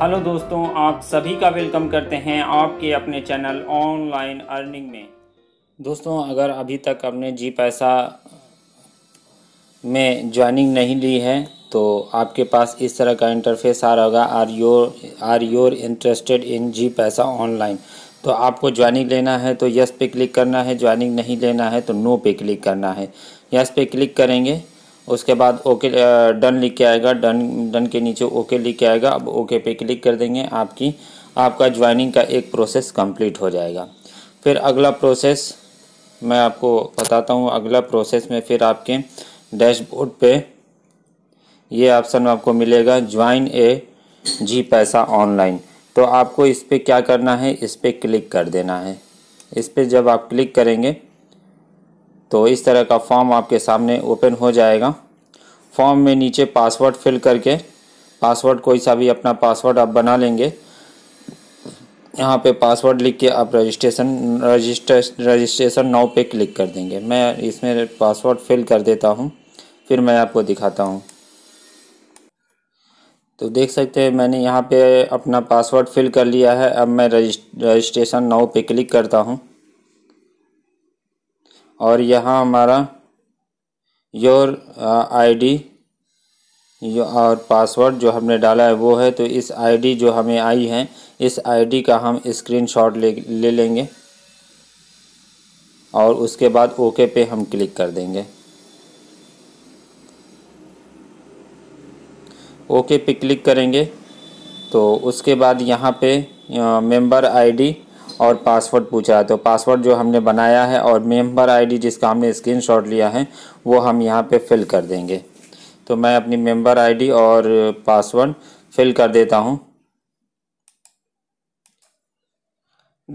Hello दोस्तों आप सभी का वेलकम करते हैं आपके अपने चैनल ऑनलाइन अर्निंग में दोस्तों अगर अभी तक आपने जी पैसा में ज्वाइनिंग नहीं ली है तो आपके पास इस तरह का इंटरफेस आ रहा होगा are your are your interested in जी पैसा ऑनलाइन तो आपको ज्वाइनिंग लेना है तो यस पे क्लिक करना है ज्वाइनिंग नहीं लेना है तो नो पे क्लिक करना है यस पे क्लिक करेंगे उसके बाद ओके डन लिख के आएगा डन डन के नीचे ओके लिख के आएगा अब ओके पे क्लिक कर देंगे आपकी आपका ज्वाइनिंग का एक प्रोसेस कंप्लीट हो जाएगा फिर अगला प्रोसेस मैं आपको बताता हूँ अगला प्रोसेस में फिर आपके डैशबोर्ड पे ये ऑप्शन आपको मिलेगा ज्वाइन ए जी पैसा ऑनलाइन तो आपको इस पर क्या करना है इस पर क्लिक कर देना है इस पर जब आप क्लिक करेंगे तो इस तरह का फॉर्म आपके सामने ओपन हो जाएगा फॉर्म में नीचे पासवर्ड फिल करके पासवर्ड कोई सा भी अपना पासवर्ड आप बना लेंगे यहाँ पे पासवर्ड लिख के आप रजिस्ट्रेशन रजिस्ट्रेशन रजिस्ट्रेशन नाउ पे क्लिक कर देंगे मैं इसमें पासवर्ड फिल कर देता हूँ फिर मैं आपको दिखाता हूँ तो देख सकते हैं मैंने यहाँ पे अपना पासवर्ड फिल कर लिया है अब मैं रजिस्ट्रेशन नाउ पे क्लिक करता हूँ और यहाँ हमारा योर आईडी यो और पासवर्ड जो हमने डाला है वो है तो इस आईडी जो हमें आई है इस आईडी का हम स्क्रीनशॉट ले ले लेंगे और उसके बाद ओके पे हम क्लिक कर देंगे ओके पे क्लिक करेंगे तो उसके बाद यहाँ पे मेंबर uh, आईडी और पासवर्ड पूछा है तो पासवर्ड जो हमने बनाया है और मेंबर आईडी जिसका हमने स्क्रीनशॉट लिया है वो हम यहाँ पे फिल कर देंगे तो मैं अपनी मेंबर आईडी और पासवर्ड फिल कर देता हूँ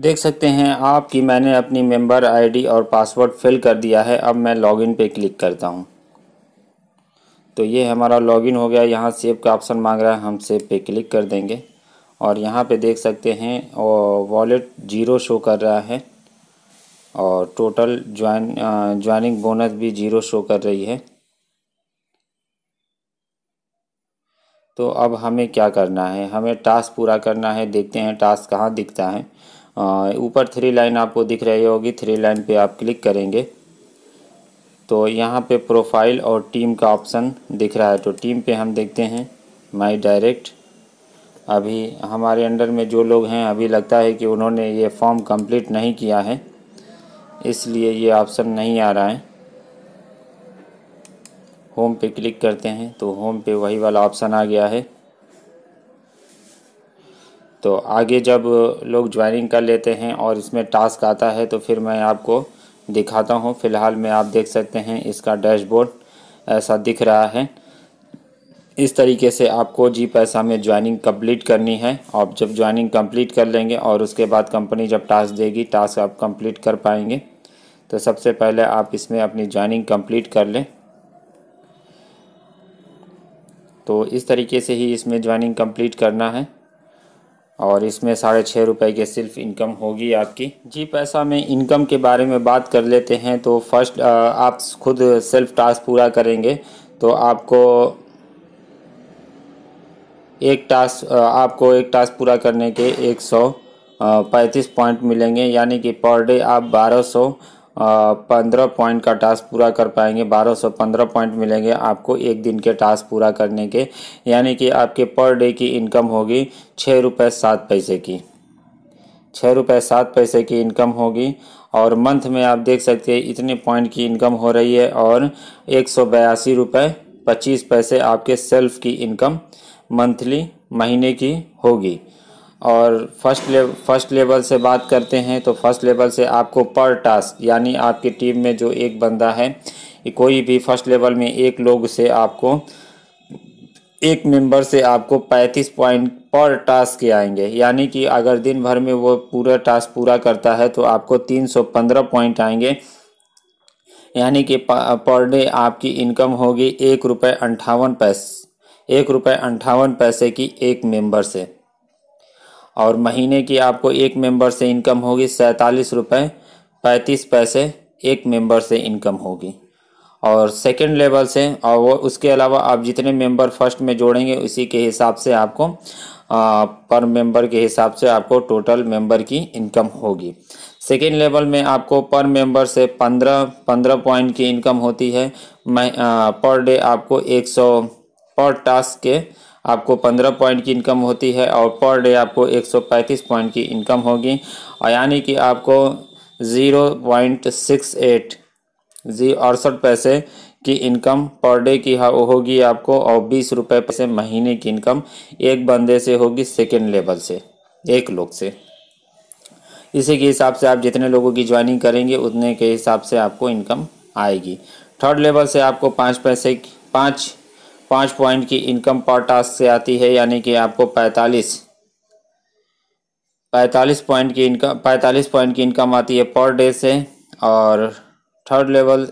देख सकते हैं आप कि मैंने अपनी मेंबर आईडी और पासवर्ड फिल कर दिया है अब मैं लॉगिन पे क्लिक करता हूँ तो ये हमारा लॉगिन हो गया यहाँ सेव का ऑप्शन मांग रहा है हम सेव पे क्लिक कर देंगे और यहाँ पे देख सकते हैं वॉलेट जीरो शो कर रहा है और टोटल ज्वाइन ज्वाइनिंग बोनस भी जीरो शो कर रही है तो अब हमें क्या करना है हमें टास्क पूरा करना है देखते हैं टास्क कहाँ दिखता है ऊपर थ्री लाइन आपको दिख रही होगी थ्री लाइन पे आप क्लिक करेंगे तो यहाँ पे प्रोफाइल और टीम का ऑप्शन दिख रहा है तो टीम पे हम देखते हैं माई डायरेक्ट अभी हमारे अंडर में जो लोग हैं अभी लगता है कि उन्होंने ये फॉर्म कंप्लीट नहीं किया है इसलिए ये ऑप्शन नहीं आ रहा है होम पे क्लिक करते हैं तो होम पे वही वाला ऑप्शन आ गया है तो आगे जब लोग ज्वाइनिंग कर लेते हैं और इसमें टास्क आता है तो फिर मैं आपको दिखाता हूँ फ़िलहाल में आप देख सकते हैं इसका डैशबोर्ड ऐसा दिख रहा है इस तरीके से आपको जी पैसा में ज्वाइनिंग कंप्लीट करनी है आप जब ज्वाइनिंग कंप्लीट कर लेंगे और उसके बाद कंपनी जब टास्क देगी टास्क आप कंप्लीट कर पाएंगे तो सबसे पहले आप इसमें अपनी ज्वाइनिंग कंप्लीट कर लें तो इस तरीके से ही इसमें ज्वाइनिंग कंप्लीट करना है और इसमें साढ़े छः रुपये की सिर्फ इनकम होगी आपकी जी पैसा में इनकम के बारे में बात कर लेते हैं तो फर्स्ट आप खुद सेल्फ टास्क पूरा करेंगे तो आपको एक टास्क आपको एक टास्क पूरा करने के एक सौ पैंतीस पॉइंट मिलेंगे यानी कि पर डे आप बारह सौ पंद्रह पॉइंट का टास्क पूरा कर पाएंगे बारह सौ पंद्रह पॉइंट मिलेंगे आपको एक दिन के टास्क पूरा करने के यानी कि आपके पर डे की इनकम होगी छः रुपये सात पैसे की छः रुपये सात पैसे की इनकम होगी और मंथ में आप देख सकते हैं इतने पॉइंट की इनकम हो रही है और एक सौ बयासी रुपये पच्चीस पैसे आपके सेल्फ की इनकम मंथली महीने की होगी और फर्स्ट लेव फर्स्ट लेवल से बात करते हैं तो फर्स्ट लेवल से आपको पर टास्क यानी आपकी टीम में जो एक बंदा है कोई भी फर्स्ट लेवल में एक लोग से आपको एक मेंबर से आपको 35 पॉइंट पर टास्क के आएंगे यानी कि अगर दिन भर में वो पूरा टास्क पूरा करता है तो आपको 315 पॉइंट आएंगे यानी कि पर डे आपकी इनकम होगी एक रुपये अंठावन पैस एक रुपये अंठावन पैसे की एक मेंबर से और महीने की आपको एक मेंबर से इनकम होगी सैंतालीस रुपये पैंतीस पैसे एक मेंबर से इनकम होगी और सेकंड लेवल से और वो उसके अलावा आप जितने मेंबर फर्स्ट में जोड़ेंगे उसी के हिसाब से आपको आ, पर मेंबर के हिसाब से आपको टोटल मेंबर की इनकम होगी सेकेंड लेवल में आपको पर मेंबर से पंद्रह पंद्रह पॉइंट की इनकम होती है मैं पर डे आपको एक सौ पर टास्क के आपको 15 पॉइंट की इनकम होती है और पर डे आपको 135 पॉइंट की इनकम होगी और यानी कि आपको 0.68 जी अड़सठ पैसे की इनकम पर डे की होगी आपको और बीस रुपये पैसे महीने की इनकम एक बंदे से होगी सेकेंड लेवल से एक लोग से इसी के हिसाब से आप जितने लोगों की ज्वाइनिंग करेंगे उतने के हिसाब से आपको इनकम आएगी थर्ड लेवल से आपको पाँच पैसे पाँच पाँच पॉइंट की इनकम पर टास्क से आती है यानी कि आपको पैंतालीस पैंतालीस पॉइंट की इनकम पैंतालीस पॉइंट की इनकम आती है पर डे से और थर्ड लेवल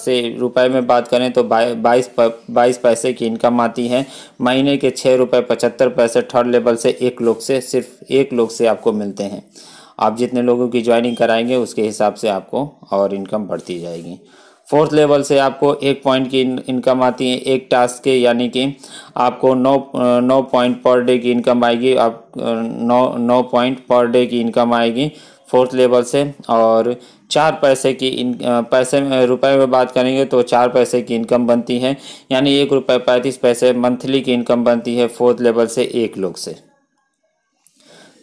से रुपए में बात करें तो बाईस बाईस पैसे की इनकम आती है महीने के छः रुपये पचहत्तर पैसे थर्ड लेवल से एक लोग से सिर्फ एक लोग से आपको मिलते हैं आप जितने लोगों की ज्वाइनिंग कराएंगे उसके हिसाब से आपको और इनकम बढ़ती जाएगी फोर्थ लेवल से आपको एक पॉइंट की इनकम आती है एक टास्क के यानी कि आपको नौ नौ पॉइंट पर डे की इनकम आएगी आप नौ नौ पॉइंट पर डे की इनकम आएगी फोर्थ लेवल से और चार पैसे की इन पैसे में रुपए में बात करेंगे तो चार पैसे की इनकम बनती है यानी एक रुपये पैंतीस पैसे मंथली की इनकम बनती है फोर्थ लेवल से एक लोग से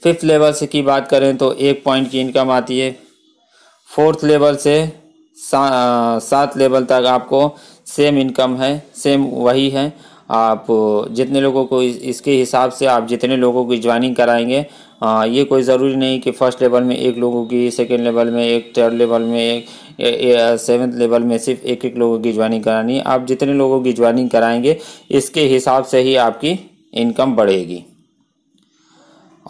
फिफ्थ लेवल से की बात करें तो एक पॉइंट की इनकम आती है फोर्थ लेवल से सात लेवल तक आपको सेम इनकम है सेम वही है आप जितने लोगों को इस, इसके हिसाब से आप जितने लोगों की ज्वाइनिंग कराएंगे आ, ये कोई ज़रूरी नहीं कि फ़र्स्ट लेवल में एक लोगों की सेकेंड लेवल में एक थर्ड लेवल में एक सेवन्थ लेवल में सिर्फ एक एक लोगों की ज्वाइनिंग करानी है आप जितने लोगों की ज्वाइनिंग कराएंगे इसके हिसाब से ही आपकी इनकम बढ़ेगी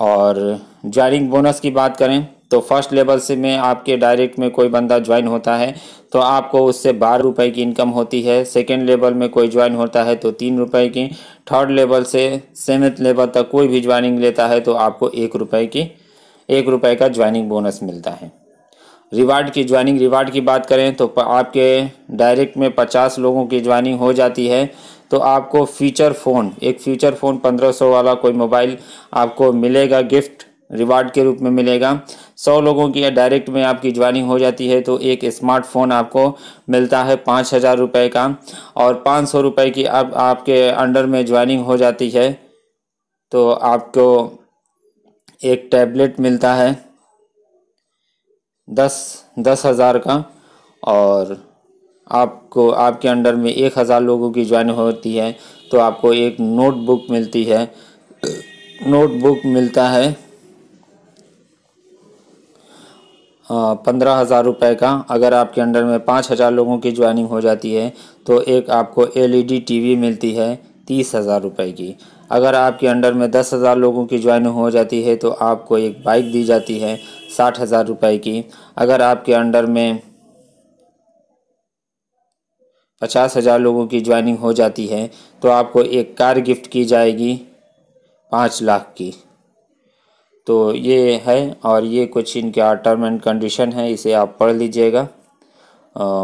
और ज्वाइनिंग बोनस की बात करें तो फर्स्ट लेवल से में आपके डायरेक्ट में कोई बंदा ज्वाइन होता है तो आपको उससे बारह रुपए की इनकम होती है सेकेंड लेवल में कोई ज्वाइन होता है तो तीन रुपए की थर्ड लेवल से सेवन्थ लेवल तक कोई भी ज्वाइनिंग लेता है तो आपको एक रुपए की एक रुपए का ज्वाइनिंग बोनस मिलता है रिवार्ड की ज्वाइनिंग रिवार्ड की बात करें तो आपके डायरेक्ट में पचास लोगों की ज्वाइनिंग हो जाती है तो आपको फीचर फ़ोन एक फीचर फ़ोन पंद्रह सौ वाला कोई मोबाइल आपको मिलेगा गिफ्ट रिवार्ड के रूप में मिलेगा सौ लोगों की डायरेक्ट में आपकी ज्वाइनिंग हो जाती है तो एक स्मार्टफोन आपको मिलता है पाँच हज़ार रुपये का और पाँच सौ रुपये की आप आपके अंडर में ज्वाइनिंग हो जाती है तो आपको एक टैबलेट मिलता है दस दस हज़ार का और आपको आपके अंडर में एक हज़ार लोगों की ज्वाइनिंग होती है तो आपको एक नोटबुक मिलती है नोटबुक मिलता है पंद्रह हज़ार रुपये का अगर आपके अंडर में पाँच हज़ार लोगों की ज्वाइनिंग हो जाती है तो एक आपको एलईडी टीवी मिलती है तीस हज़ार रुपये की अगर आपके अंडर में दस हज़ार लोगों की ज्वाइनिंग हो जाती है तो आपको एक बाइक दी जाती है साठ हज़ार रुपये की अगर आपके अंडर में पचास हज़ार लोगों की ज्वाइनिंग हो जाती है तो आपको एक कार गिफ्ट की जाएगी पाँच लाख की तो ये है और ये कुछ इनके टर्म एंड कंडीशन है इसे आप पढ़ लीजिएगा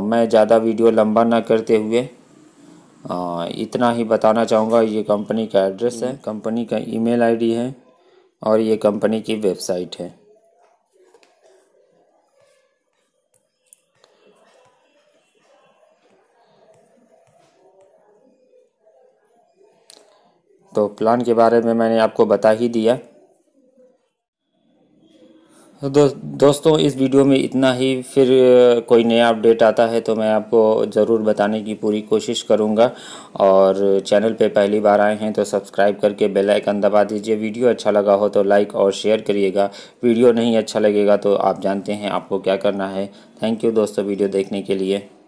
मैं ज़्यादा वीडियो लंबा ना करते हुए आ, इतना ही बताना चाहूँगा ये कंपनी का एड्रेस है कंपनी हम्म। का ईमेल आईडी है और ये कंपनी की वेबसाइट है तो प्लान के बारे में मैंने आपको बता ही दिया दो, दोस्तों इस वीडियो में इतना ही फिर कोई नया अपडेट आता है तो मैं आपको ज़रूर बताने की पूरी कोशिश करूँगा और चैनल पे पहली बार आए हैं तो सब्सक्राइब करके बेल आइकन दबा दीजिए वीडियो अच्छा लगा हो तो लाइक और शेयर करिएगा वीडियो नहीं अच्छा लगेगा तो आप जानते हैं आपको क्या करना है थैंक यू दोस्तों वीडियो देखने के लिए